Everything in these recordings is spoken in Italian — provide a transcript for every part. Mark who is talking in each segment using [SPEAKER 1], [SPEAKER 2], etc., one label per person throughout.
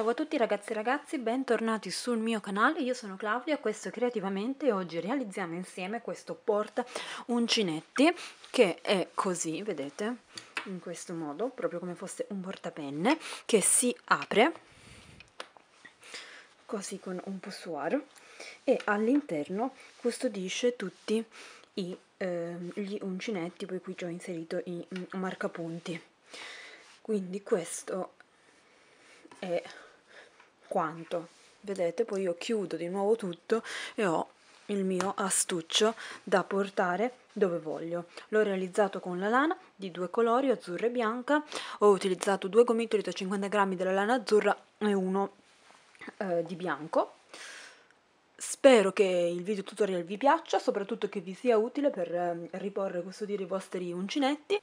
[SPEAKER 1] ciao a tutti ragazzi e ragazzi, bentornati sul mio canale, io sono Claudia, questo è Creativamente e oggi realizziamo insieme questo porta uncinetti che è così, vedete, in questo modo, proprio come fosse un portapenne che si apre così con un poussoir e all'interno custodisce tutti i, eh, gli uncinetti, poi qui ci ho inserito i mm, marcapunti. Quindi questo è quanto vedete poi io chiudo di nuovo tutto e ho il mio astuccio da portare dove voglio l'ho realizzato con la lana di due colori azzurra e bianca ho utilizzato due gomitoli da 50 grammi della lana azzurra e uno eh, di bianco Spero che il video tutorial vi piaccia, soprattutto che vi sia utile per ehm, riporre, questo dire, i vostri uncinetti.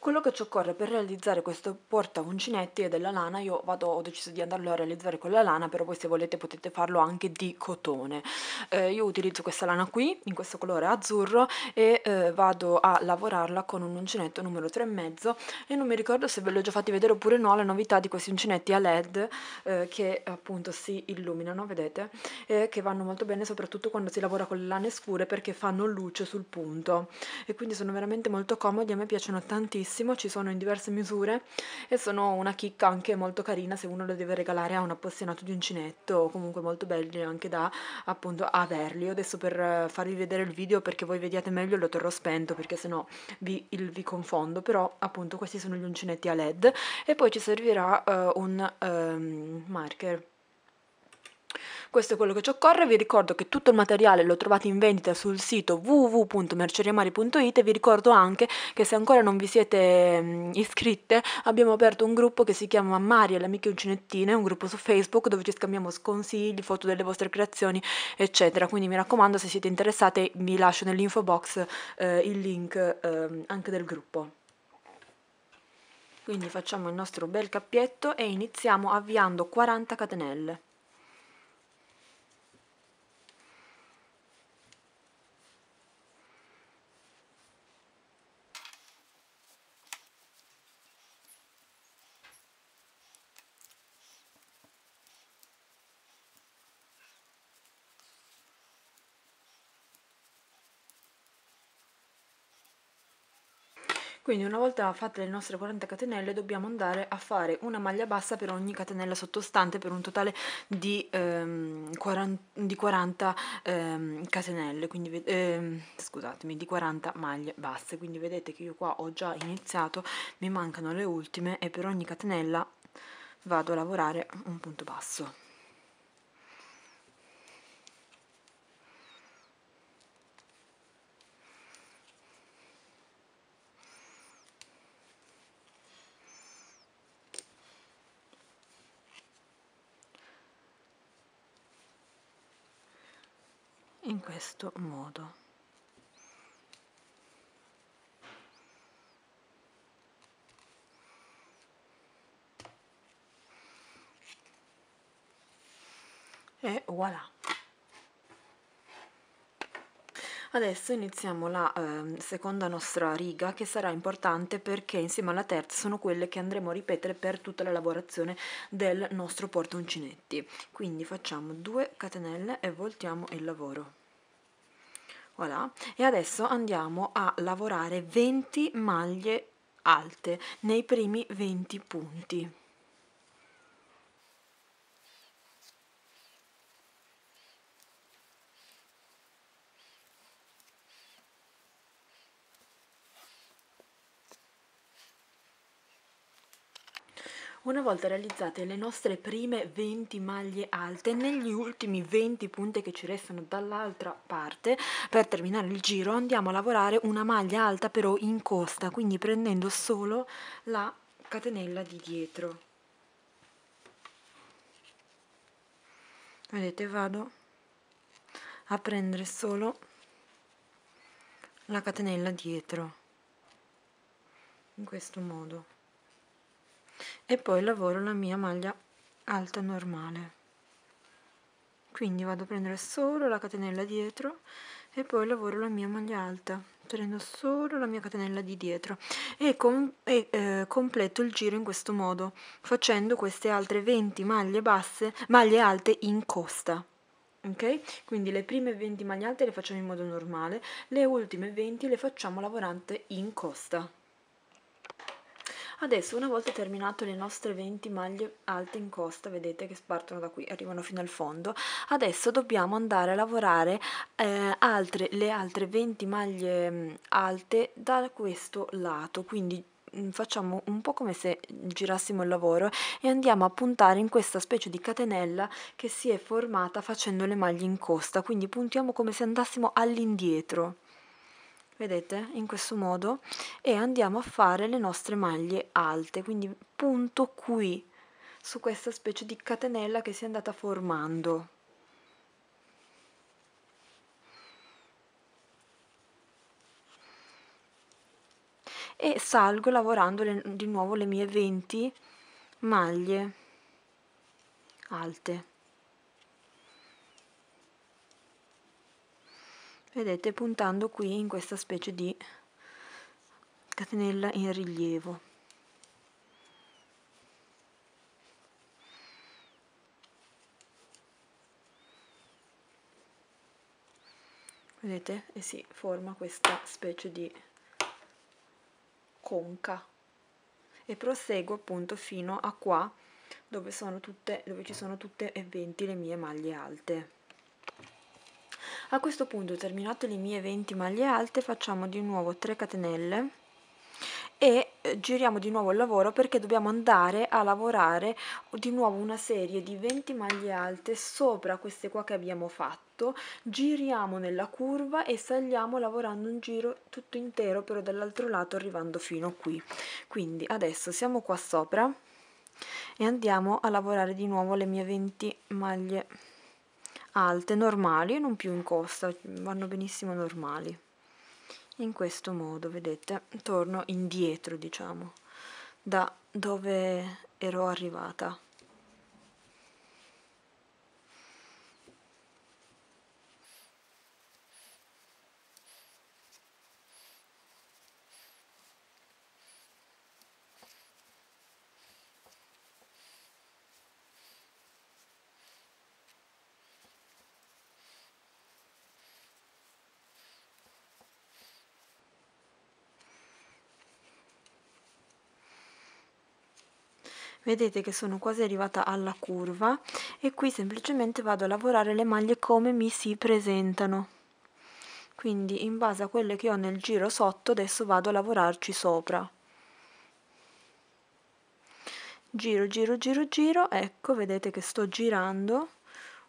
[SPEAKER 1] Quello che ci occorre per realizzare questo porta uncinetti è della lana, io vado, ho deciso di andarlo a realizzare con la lana, però voi se volete potete farlo anche di cotone. Eh, io utilizzo questa lana qui, in questo colore azzurro, e eh, vado a lavorarla con un uncinetto numero 3,5 e non mi ricordo se ve l'ho già fatti vedere oppure no la novità di questi uncinetti a led eh, che appunto si illuminano, vedete, e che vanno molto bene soprattutto quando si lavora con le lane scure perché fanno luce sul punto e quindi sono veramente molto comodi, a me piacciono tantissimo benissimo, ci sono in diverse misure e sono una chicca anche molto carina se uno lo deve regalare a un appassionato di uncinetto o comunque molto belli anche da appunto averli. Io adesso per farvi vedere il video perché voi vediate meglio lo terrò spento perché sennò vi, il, vi confondo, però appunto questi sono gli uncinetti a led e poi ci servirà uh, un um, marker questo è quello che ci occorre, vi ricordo che tutto il materiale lo trovate in vendita sul sito www.merceriamari.it e vi ricordo anche che se ancora non vi siete mm, iscritte abbiamo aperto un gruppo che si chiama Maria e le amiche uncinettine, un gruppo su Facebook dove ci scambiamo sconsigli, foto delle vostre creazioni eccetera, quindi mi raccomando se siete interessate vi lascio nell'info box eh, il link eh, anche del gruppo. Quindi facciamo il nostro bel cappietto e iniziamo avviando 40 catenelle. Quindi una volta fatte le nostre 40 catenelle dobbiamo andare a fare una maglia bassa per ogni catenella sottostante per un totale di, ehm, 40, di 40 ehm, catenelle, quindi ehm, scusatemi, di 40 maglie basse. Quindi vedete che io qua ho già iniziato, mi mancano le ultime e per ogni catenella vado a lavorare un punto basso. questo modo. E voilà! Adesso iniziamo la eh, seconda nostra riga che sarà importante perché insieme alla terza sono quelle che andremo a ripetere per tutta la lavorazione del nostro portoncinetti. Quindi facciamo due catenelle e voltiamo il lavoro voilà. e adesso andiamo a lavorare 20 maglie alte nei primi 20 punti una volta realizzate le nostre prime 20 maglie alte negli ultimi 20 punti che ci restano dall'altra parte per terminare il giro andiamo a lavorare una maglia alta però in costa quindi prendendo solo la catenella di dietro vedete vado a prendere solo la catenella dietro in questo modo e poi lavoro la mia maglia alta normale quindi vado a prendere solo la catenella dietro e poi lavoro la mia maglia alta prendo solo la mia catenella di dietro e, com e eh, completo il giro in questo modo facendo queste altre 20 maglie basse maglie alte in costa ok quindi le prime 20 maglie alte le facciamo in modo normale le ultime 20 le facciamo lavorante in costa Adesso una volta terminato le nostre 20 maglie alte in costa, vedete che spartono da qui, arrivano fino al fondo, adesso dobbiamo andare a lavorare eh, altre, le altre 20 maglie mm, alte da questo lato, quindi mm, facciamo un po' come se girassimo il lavoro e andiamo a puntare in questa specie di catenella che si è formata facendo le maglie in costa, quindi puntiamo come se andassimo all'indietro vedete in questo modo e andiamo a fare le nostre maglie alte quindi punto qui su questa specie di catenella che si è andata formando e salgo lavorando le, di nuovo le mie 20 maglie alte vedete puntando qui in questa specie di catenella in rilievo vedete e eh si forma questa specie di conca e proseguo appunto fino a qua dove, sono tutte, dove ci sono tutte e 20 le mie maglie alte a questo punto terminate le mie 20 maglie alte facciamo di nuovo 3 catenelle e eh, giriamo di nuovo il lavoro perché dobbiamo andare a lavorare di nuovo una serie di 20 maglie alte sopra queste qua che abbiamo fatto giriamo nella curva e saliamo lavorando un giro tutto intero però dall'altro lato arrivando fino qui quindi adesso siamo qua sopra e andiamo a lavorare di nuovo le mie 20 maglie alte, normali e non più in costa, vanno benissimo normali. In questo modo, vedete, torno indietro, diciamo, da dove ero arrivata. vedete che sono quasi arrivata alla curva e qui semplicemente vado a lavorare le maglie come mi si presentano quindi in base a quelle che ho nel giro sotto adesso vado a lavorarci sopra giro giro giro giro ecco vedete che sto girando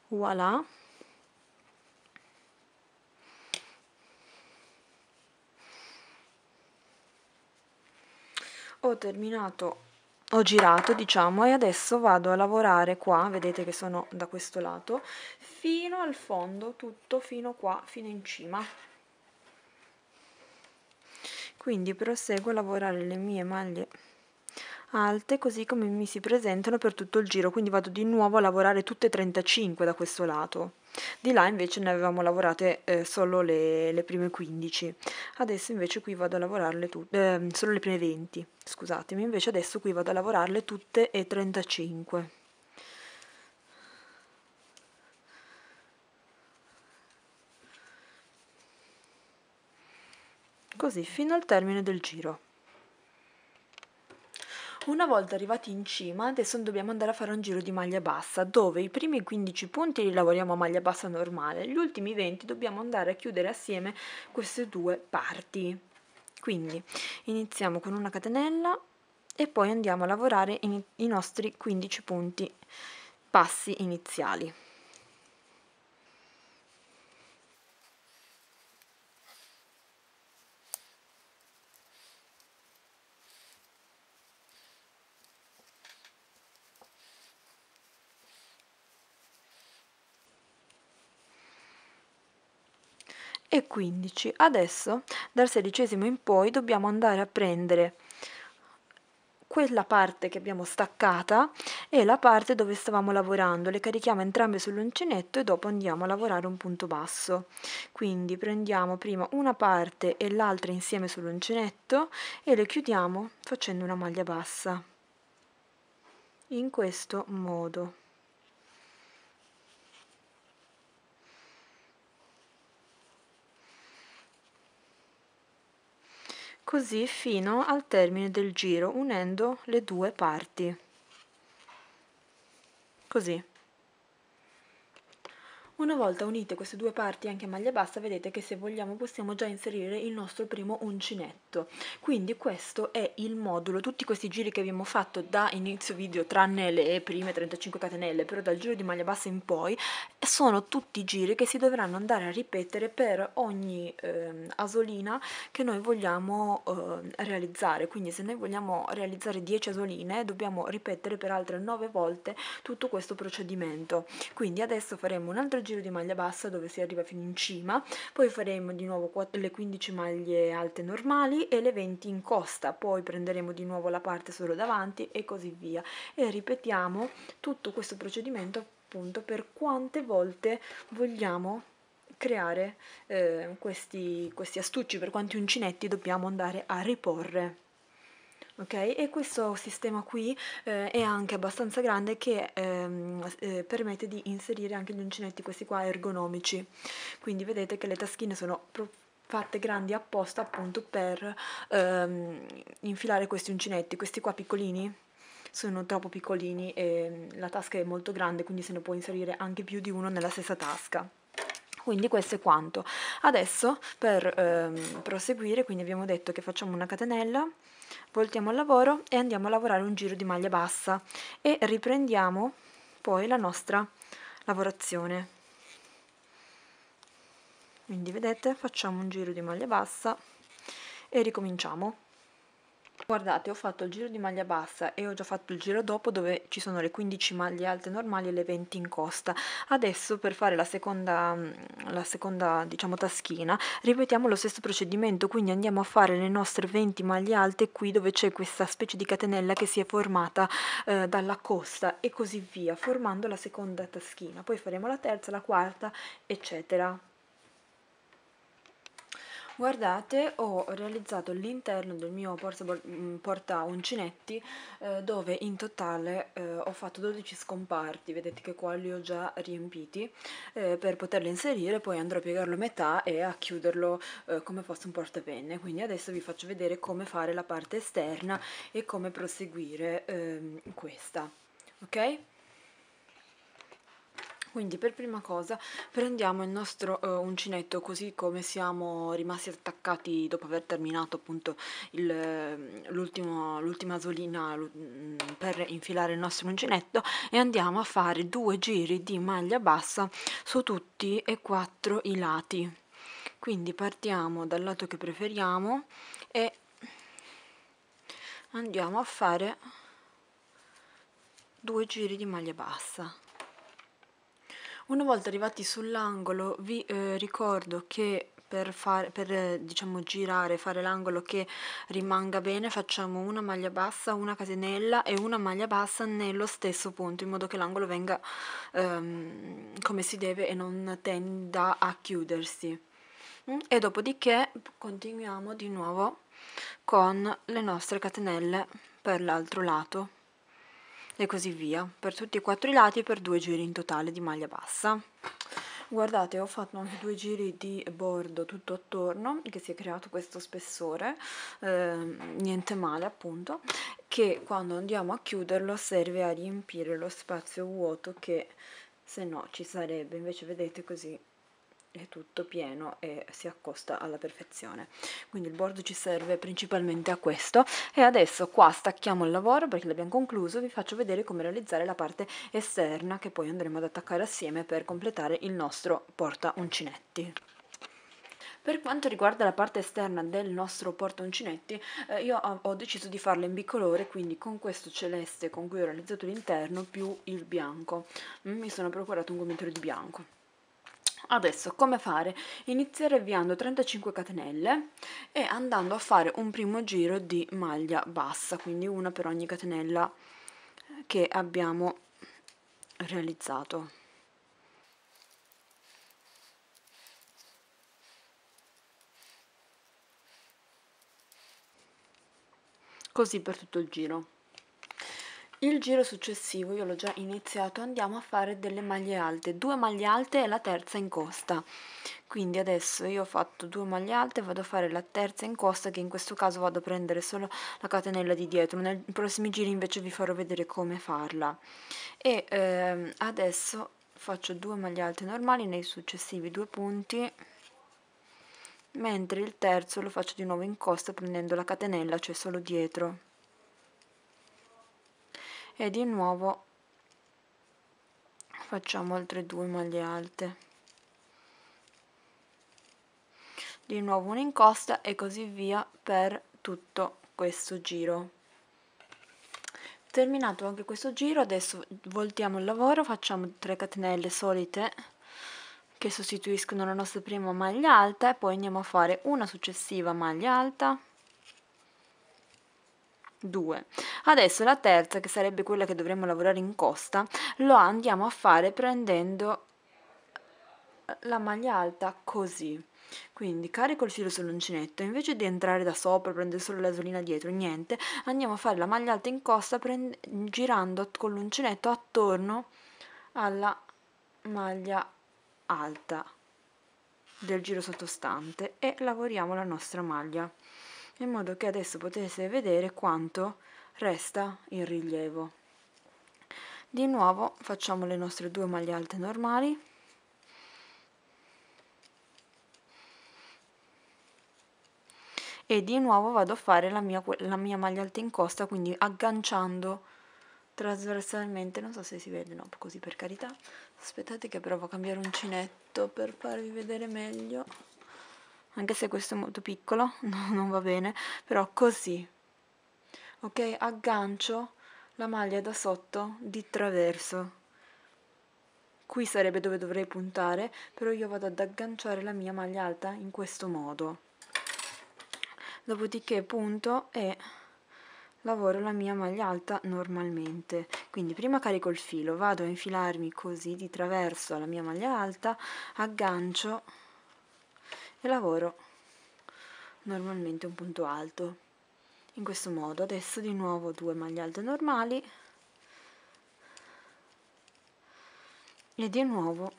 [SPEAKER 1] voilà ho terminato ho girato diciamo e adesso vado a lavorare qua vedete che sono da questo lato fino al fondo tutto fino qua fino in cima quindi proseguo a lavorare le mie maglie alte così come mi si presentano per tutto il giro quindi vado di nuovo a lavorare tutte 35 da questo lato di là invece ne avevamo lavorate eh, solo le, le, prime 15 adesso invece qui vado a lavorarle tutte eh, solo le prime 20 scusatemi invece adesso qui vado a lavorarle tutte e 35 così fino al termine del giro una volta arrivati in cima, adesso dobbiamo andare a fare un giro di maglia bassa, dove i primi 15 punti li lavoriamo a maglia bassa normale, gli ultimi 20 dobbiamo andare a chiudere assieme queste due parti. Quindi iniziamo con una catenella e poi andiamo a lavorare i nostri 15 punti passi iniziali. 15. Adesso dal sedicesimo in poi dobbiamo andare a prendere quella parte che abbiamo staccata e la parte dove stavamo lavorando, le carichiamo entrambe sull'uncinetto e dopo andiamo a lavorare un punto basso. Quindi prendiamo prima una parte e l'altra insieme sull'uncinetto e le chiudiamo facendo una maglia bassa in questo modo. così fino al termine del giro unendo le due parti così una volta unite queste due parti anche a maglia bassa vedete che se vogliamo possiamo già inserire il nostro primo uncinetto. Quindi questo è il modulo, tutti questi giri che abbiamo fatto da inizio video tranne le prime 35 catenelle, però dal giro di maglia bassa in poi, sono tutti giri che si dovranno andare a ripetere per ogni eh, asolina che noi vogliamo eh, realizzare. Quindi se noi vogliamo realizzare 10 asoline dobbiamo ripetere per altre 9 volte tutto questo procedimento. Quindi adesso faremo un altro giro giro di maglia bassa dove si arriva fino in cima, poi faremo di nuovo le 15 maglie alte normali e le 20 in costa, poi prenderemo di nuovo la parte solo davanti e così via e ripetiamo tutto questo procedimento appunto per quante volte vogliamo creare eh, questi, questi astucci, per quanti uncinetti dobbiamo andare a riporre ok? E questo sistema qui eh, è anche abbastanza grande che ehm, eh, permette di inserire anche gli uncinetti questi qua ergonomici. Quindi vedete che le taschine sono fatte grandi apposta appunto per ehm, infilare questi uncinetti, questi qua piccolini sono troppo piccolini e mm, la tasca è molto grande quindi se ne può inserire anche più di uno nella stessa tasca quindi questo è quanto adesso per ehm, proseguire quindi abbiamo detto che facciamo una catenella voltiamo al lavoro e andiamo a lavorare un giro di maglia bassa e riprendiamo poi la nostra lavorazione quindi vedete facciamo un giro di maglia bassa e ricominciamo Guardate, ho fatto il giro di maglia bassa e ho già fatto il giro dopo dove ci sono le 15 maglie alte normali e le 20 in costa. Adesso per fare la seconda, mm, la seconda diciamo, taschina ripetiamo lo stesso procedimento, quindi andiamo a fare le nostre 20 maglie alte qui dove c'è questa specie di catenella che si è formata eh, dalla costa e così via, formando la seconda taschina. Poi faremo la terza, la quarta, eccetera. Guardate, ho realizzato l'interno del mio porta, mm, uncinetti eh, dove in totale eh, ho fatto 12 scomparti, vedete che qua li ho già riempiti eh, per poterli inserire, poi andrò a piegarlo a metà e a chiuderlo eh, come fosse un portapenne. Quindi adesso vi faccio vedere come fare la parte esterna e come proseguire ehm, questa, ok? Quindi per prima cosa prendiamo il nostro eh, uncinetto così come siamo rimasti attaccati dopo aver terminato appunto mm, l'ultima asolina mm, per infilare il nostro uncinetto e andiamo a fare due giri di maglia bassa su tutti e quattro i lati. Quindi partiamo dal lato che preferiamo e andiamo a fare due giri di maglia bassa. Una volta arrivati sull'angolo vi eh, ricordo che per, fare, per eh, diciamo girare, fare l'angolo che rimanga bene facciamo una maglia bassa, una catenella e una maglia bassa nello stesso punto in modo che l'angolo venga ehm, come si deve e non tenda a chiudersi mm? e dopodiché continuiamo di nuovo con le nostre catenelle per l'altro lato e così via, per tutti e quattro i lati per due giri in totale di maglia bassa. Guardate, ho fatto anche due giri di bordo tutto attorno, che si è creato questo spessore, eh, niente male appunto, che quando andiamo a chiuderlo serve a riempire lo spazio vuoto che se no ci sarebbe, invece vedete così è tutto pieno e si accosta alla perfezione quindi il bordo ci serve principalmente a questo e adesso qua stacchiamo il lavoro perché l'abbiamo concluso vi faccio vedere come realizzare la parte esterna che poi andremo ad attaccare assieme per completare il nostro porta uncinetti per quanto riguarda la parte esterna del nostro porta uncinetti, eh, io ho deciso di farla in bicolore, quindi con questo celeste con cui ho realizzato l'interno più il bianco. Mm, mi sono procurato un gomitolo di bianco. Adesso come fare? Iniziare avviando 35 catenelle e andando a fare un primo giro di maglia bassa, quindi una per ogni catenella che abbiamo realizzato. Così per tutto il giro. Il giro successivo, io l'ho già iniziato, andiamo a fare delle maglie alte, due maglie alte e la terza in costa. Quindi adesso io ho fatto due maglie alte, vado a fare la terza in costa che in questo caso vado a prendere solo la catenella di dietro, nei prossimi giri invece vi farò vedere come farla. E ehm, adesso faccio due maglie alte normali nei successivi due punti mentre il terzo lo faccio di nuovo in costa prendendo la catenella cioè solo dietro e di nuovo facciamo altre due maglie alte di nuovo un'incosta e così via per tutto questo giro terminato anche questo giro adesso voltiamo il lavoro facciamo 3 catenelle solite che sostituiscono la nostra prima maglia alta e poi andiamo a fare una successiva maglia alta 2. Adesso la terza, che sarebbe quella che dovremmo lavorare in costa, lo andiamo a fare prendendo eh, la maglia alta così. Quindi carico il filo sull'uncinetto, invece di entrare da sopra, prendere solo l'asolina dietro, niente, andiamo a fare la maglia alta in costa girando con l'uncinetto attorno alla maglia alta del giro sottostante e lavoriamo la nostra maglia in modo che adesso potesse vedere quanto resta in rilievo. Di nuovo facciamo le nostre due maglie alte normali. E di nuovo vado a fare la mia, la mia maglia alta in costa, quindi agganciando trasversalmente, non so se si vede, no, così per carità. Aspettate che provo a cambiare uncinetto per farvi vedere meglio anche se questo è molto piccolo, no, non va bene, però così, ok? Aggancio la maglia da sotto di traverso. Qui sarebbe dove dovrei puntare, però io vado ad agganciare la mia maglia alta in questo modo. Dopodiché punto e lavoro la mia maglia alta normalmente quindi prima carico il filo vado a infilarmi così di traverso alla mia maglia alta aggancio e lavoro normalmente un punto alto in questo modo adesso di nuovo due maglie alte normali e di nuovo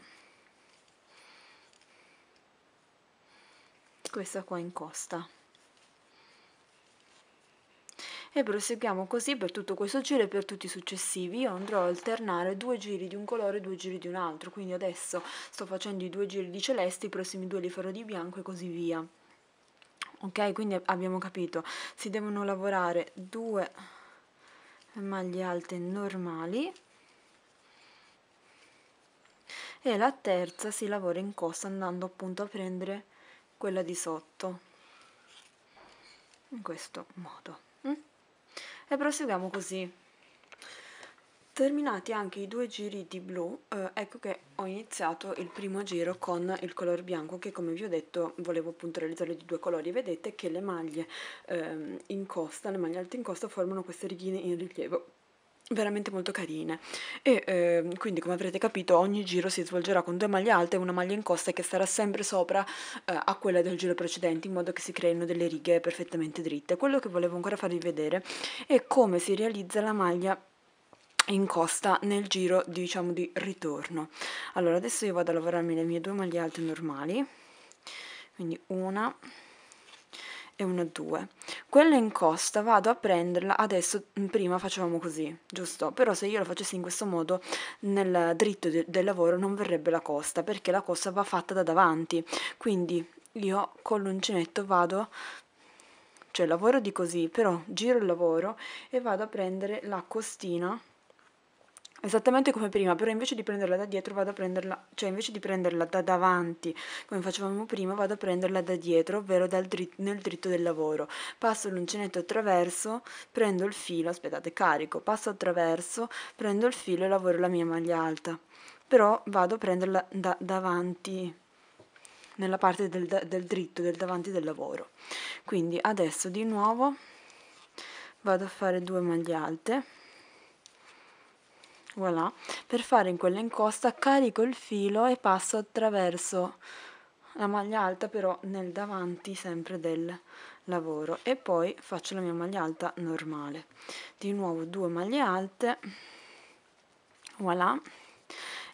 [SPEAKER 1] questa qua in costa e proseguiamo così per tutto questo giro e per tutti i successivi. Io andrò a alternare due giri di un colore e due giri di un altro, quindi adesso sto facendo i due giri di celeste, i prossimi due li farò di bianco e così via. Ok, quindi abbiamo capito, si devono lavorare due maglie alte normali e la terza si lavora in costa andando appunto a prendere quella di sotto in questo modo e proseguiamo così. Terminati anche i due giri di blu, eh, ecco che ho iniziato il primo giro con il color bianco che come vi ho detto volevo appunto realizzare di due colori. Vedete che le maglie eh, in costa, le maglie alte in costa formano queste righe in rilievo veramente molto carine e eh, quindi come avrete capito ogni giro si svolgerà con due maglie alte e una maglia in costa che sarà sempre sopra eh, a quella del giro precedente in modo che si creino delle righe perfettamente dritte quello che volevo ancora farvi vedere è come si realizza la maglia in costa nel giro diciamo di ritorno allora adesso io vado a lavorarmi le mie due maglie alte normali quindi una e uno 2. Quello in costa vado a prenderla, adesso prima facevamo così, giusto? Però se io lo facessi in questo modo nel dritto de del lavoro non verrebbe la costa, perché la costa va fatta da davanti. Quindi io con l'uncinetto vado cioè lavoro di così, però giro il lavoro e vado a prendere la costina Esattamente come prima, però invece di prenderla da dietro vado a prenderla, cioè invece di prenderla da davanti, come facevamo prima, vado a prenderla da dietro, ovvero drit nel dritto del lavoro. Passo l'uncinetto attraverso, prendo il filo, aspettate, carico, passo attraverso, prendo il filo e lavoro la mia maglia alta. Però vado a prenderla da davanti, nella parte del, del dritto, del davanti del lavoro. Quindi adesso di nuovo vado a fare due maglie alte Voilà. Per fare in quella incosta carico il filo e passo attraverso la maglia alta però nel davanti sempre del lavoro e poi faccio la mia maglia alta normale. Di nuovo due maglie alte. Voilà.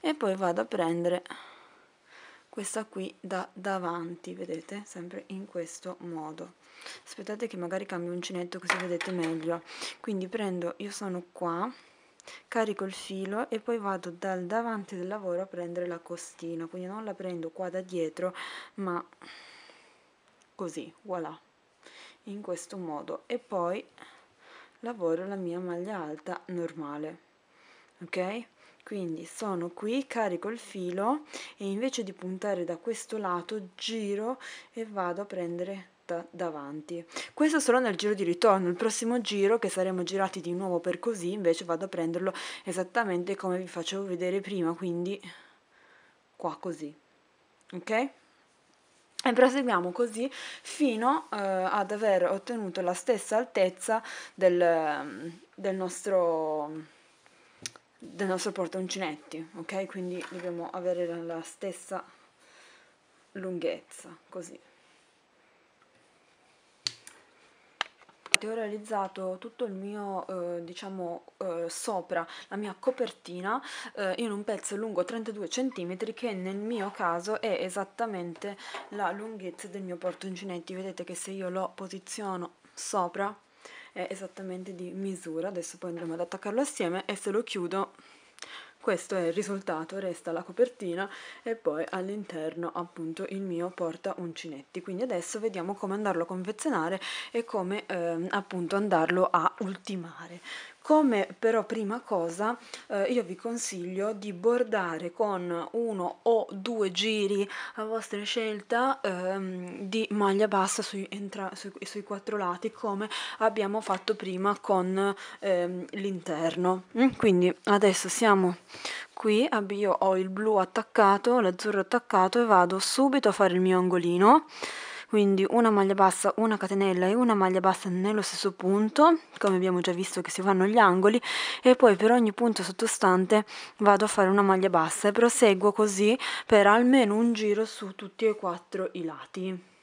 [SPEAKER 1] E poi vado a prendere questa qui da davanti, vedete? Sempre in questo modo. Aspettate che magari cambio uncinetto così vedete meglio. Quindi prendo, io sono qua carico il filo e poi vado dal davanti del lavoro a prendere la costina quindi non la prendo qua da dietro ma così voilà in questo modo e poi lavoro la mia maglia alta normale ok quindi sono qui carico il filo e invece di puntare da questo lato giro e vado a prendere porta davanti. Questo solo nel giro di ritorno, il prossimo giro che saremo girati di nuovo per così invece vado a prenderlo esattamente come vi facevo vedere prima, quindi qua così, ok? E proseguiamo così fino eh, ad aver ottenuto la stessa altezza del, del nostro del nostro portoncinetti, ok? Quindi dobbiamo avere la stessa lunghezza, così. ho realizzato tutto il mio, eh, diciamo, eh, sopra la mia copertina eh, in un pezzo lungo 32 cm che nel mio caso è esattamente la lunghezza del mio portunginetti. Vedete che se io lo posiziono sopra è esattamente di misura, adesso poi andremo ad attaccarlo assieme e se lo chiudo questo è il risultato, resta la copertina e poi all'interno appunto il mio porta uncinetti. Quindi adesso vediamo come andarlo a confezionare e come ehm, appunto andarlo a ultimare. Come però prima cosa eh, io vi consiglio di bordare con uno o due giri a vostra scelta ehm, di maglia bassa sui, entra, sui, sui, quattro lati come abbiamo fatto prima con ehm, l'interno. Mm, quindi adesso siamo qui, io ho il blu attaccato, l'azzurro attaccato e vado subito a fare il mio angolino quindi una maglia bassa una catenella e una maglia bassa nello stesso punto come abbiamo già visto che si fanno gli angoli e poi per ogni punto sottostante vado a fare una maglia bassa e proseguo così per almeno un giro su tutti e quattro i lati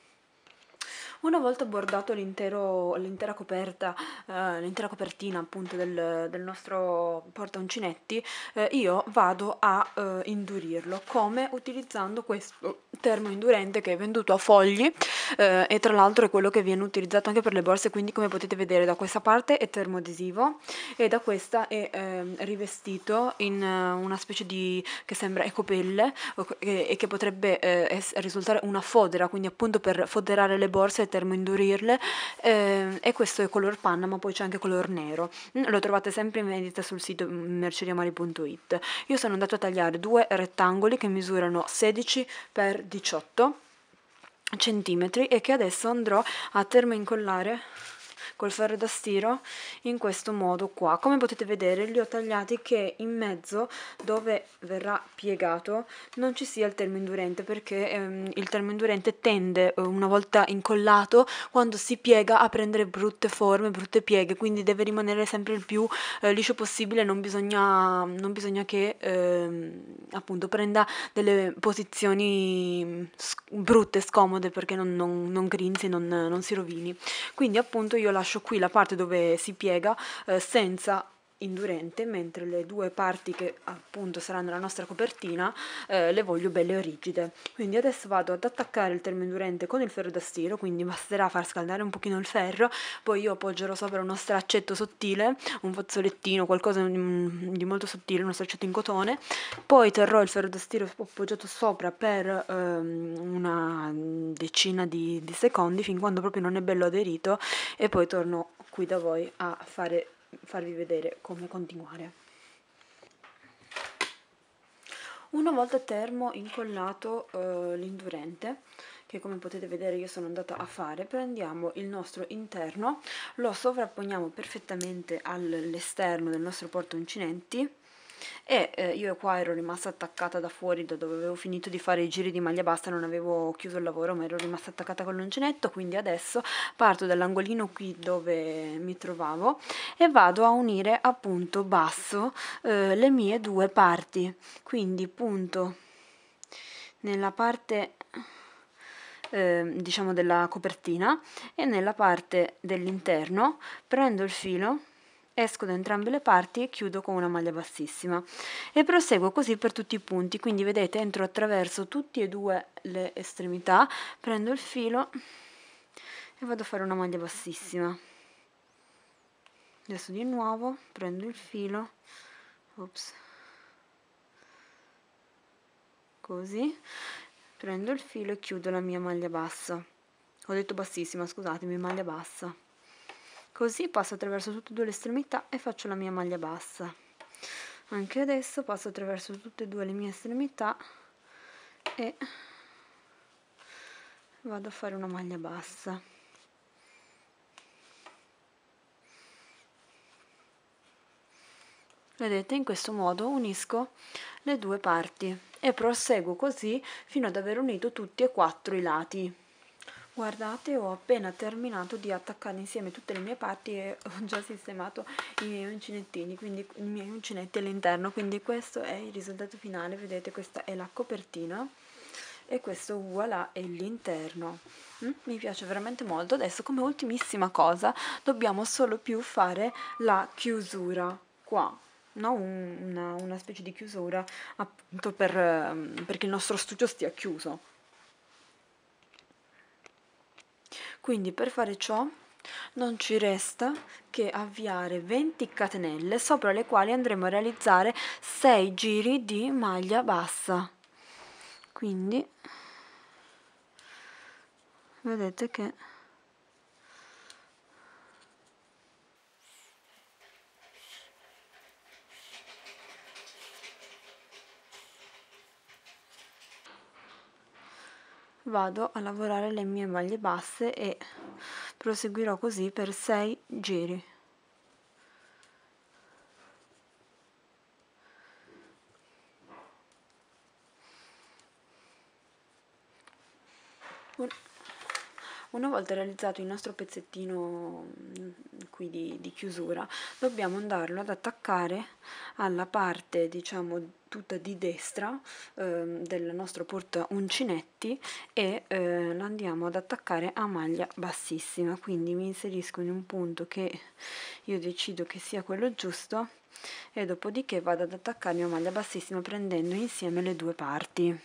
[SPEAKER 1] una volta bordato l'intera coperta, eh, l'intera copertina appunto del, del nostro portauncinetti, eh, io vado a eh, indurirlo, come utilizzando questo termo indurente che è venduto a fogli eh, e tra l'altro è quello che viene utilizzato anche per le borse, quindi come potete vedere da questa parte è termoadesivo e da questa è ehm, rivestito in eh, una specie di, che sembra ecopelle e che potrebbe eh, risultare una fodera, quindi appunto per foderare le borse termoindurirle eh, e questo è color panna ma poi c'è anche color nero mm, lo trovate sempre in vendita sul sito merceriamari.it io sono andata a tagliare due rettangoli che misurano 16 x 18 centimetri e che adesso andrò a termoincollare col ferro da stiro in questo modo qua come potete vedere li ho tagliati che in mezzo dove verrà piegato non ci sia il termo indurente perché ehm, il termo indurente tende eh, una volta incollato quando si piega a prendere brutte forme brutte pieghe quindi deve rimanere sempre il più eh, liscio possibile non bisogna, non bisogna che ehm, appunto prenda delle posizioni mm, sc brutta scomode perché non, non, non grinzi, non, non si rovini. Quindi appunto io lascio lascio qui la parte dove si piega eh, senza indurente, mentre le due parti che appunto saranno la nostra copertina eh, le voglio belle rigide. Quindi adesso vado ad attaccare il termo indurente con il ferro da stiro, quindi basterà far scaldare un pochino il ferro, poi io appoggerò sopra uno straccetto sottile, un fazzolettino, qualcosa mm, di molto sottile, uno straccetto in cotone, poi terrò il ferro da stiro appoggiato sopra per ehm, una decina di, di secondi, fin quando proprio non è bello aderito, e poi torno qui da voi a fare farvi vedere come continuare una volta termo incollato eh, l'indurente che come potete vedere io sono andata a fare prendiamo il nostro interno lo sovrapponiamo perfettamente all'esterno del nostro porta uncinenti e eh, io qua ero rimasta attaccata da fuori da dove avevo finito di fare i giri di maglia bassa non avevo chiuso il lavoro ma ero rimasta attaccata con l'uncinetto quindi adesso parto dall'angolino qui dove mi trovavo e vado a unire a punto basso eh, le mie due parti quindi punto nella parte ehm, diciamo della copertina e nella parte dell'interno prendo il filo esco da entrambe le parti e chiudo con una maglia bassissima e proseguo così per tutti i punti quindi vedete entro attraverso tutte e due le estremità prendo il filo e vado a fare una maglia bassissima adesso di nuovo prendo il filo ops, così prendo il filo e chiudo la mia maglia bassa ho detto bassissima scusatemi maglia bassa Così passo attraverso tutte e due le estremità e faccio la mia maglia bassa. Anche adesso passo attraverso tutte e due le mie estremità e vado a fare una maglia bassa. Vedete, in questo modo unisco le due parti e proseguo così fino ad aver unito tutti e quattro i lati. Guardate ho appena terminato di attaccare insieme tutte le mie parti e ho già sistemato i miei uncinettini, quindi i miei uncinetti all'interno, quindi questo è il risultato finale, vedete questa è la copertina e questo voilà è l'interno mm? mi piace veramente molto adesso come ultimissima cosa dobbiamo solo più fare la chiusura qua no? una, una specie di chiusura appunto per, ehm, perché il nostro studio stia chiuso Quindi per fare ciò non ci resta che avviare 20 catenelle sopra le quali andremo a realizzare 6 giri di maglia bassa. Quindi vedete che vado a lavorare le mie maglie basse e proseguirò così per 6 giri Buona. Una volta realizzato il nostro pezzettino mm, qui di, di chiusura, dobbiamo andarlo ad attaccare alla parte, diciamo, tutta di destra eh, del nostro porta uncinetti e eh, lo andiamo ad attaccare a maglia bassissima quindi mi inserisco in un punto che io decido che sia quello giusto e dopodiché vado ad attaccarmi a maglia bassissima prendendo insieme le due parti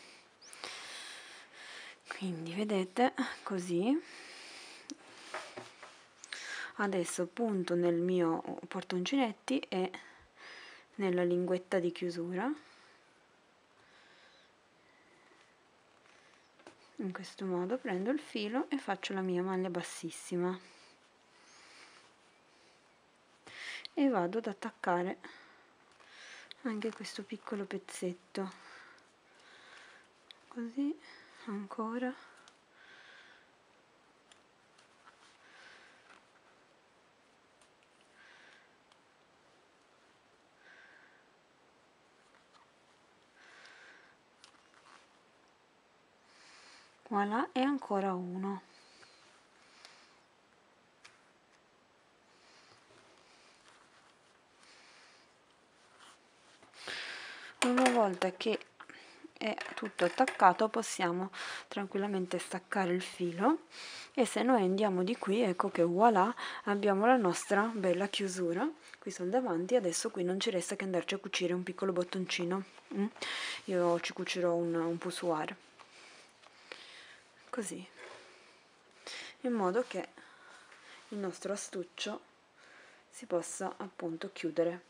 [SPEAKER 1] quindi vedete così adesso punto nel mio portoncinetti e nella linguetta di chiusura in questo modo prendo il filo e faccio la mia maglia bassissima e vado ad attaccare anche questo piccolo pezzetto così ancora voilà e ancora uno una volta che è tutto attaccato possiamo tranquillamente staccare il filo e se noi andiamo di qui ecco che voilà abbiamo la nostra bella chiusura qui sul davanti adesso qui non ci resta che andarci a cucire un piccolo bottoncino mm? io ci cucirò un, un poussoir così in modo che il nostro astuccio si possa appunto chiudere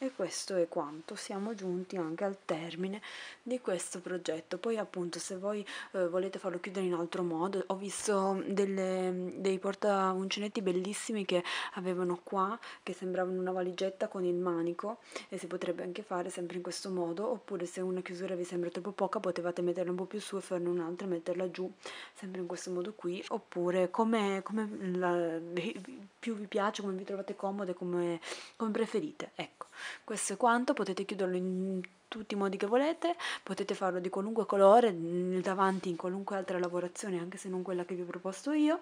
[SPEAKER 1] e questo è quanto siamo giunti anche al termine di questo progetto poi appunto se voi eh, volete farlo chiudere in altro modo ho visto delle, dei porta uncenetti bellissimi che avevano qua che sembravano una valigetta con il manico e si potrebbe anche fare sempre in questo modo oppure se una chiusura vi sembra troppo poca potevate metterla un po' più su e farne un'altra e metterla giù sempre in questo modo qui oppure come, come la, più vi piace come vi trovate comode come, come preferite ecco questo è quanto, potete chiuderlo in tutti i modi che volete, potete farlo di qualunque colore, mm, davanti in qualunque altra lavorazione, anche se non quella che vi ho proposto io,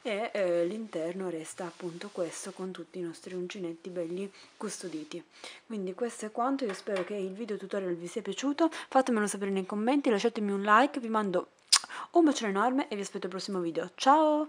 [SPEAKER 1] e eh, l'interno resta appunto questo con tutti i nostri uncinetti belli custoditi. Quindi questo è quanto, io spero che il video tutorial vi sia piaciuto, fatemelo sapere nei commenti, lasciatemi un like, vi mando un bacione enorme e vi aspetto al prossimo video. Ciao!